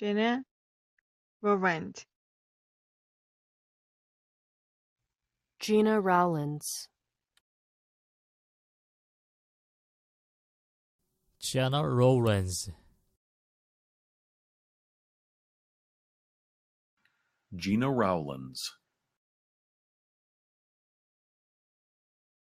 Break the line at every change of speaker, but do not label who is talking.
Jenna Rowland. Gina Rowlands. Gina Rowlands. Gina Rowlands.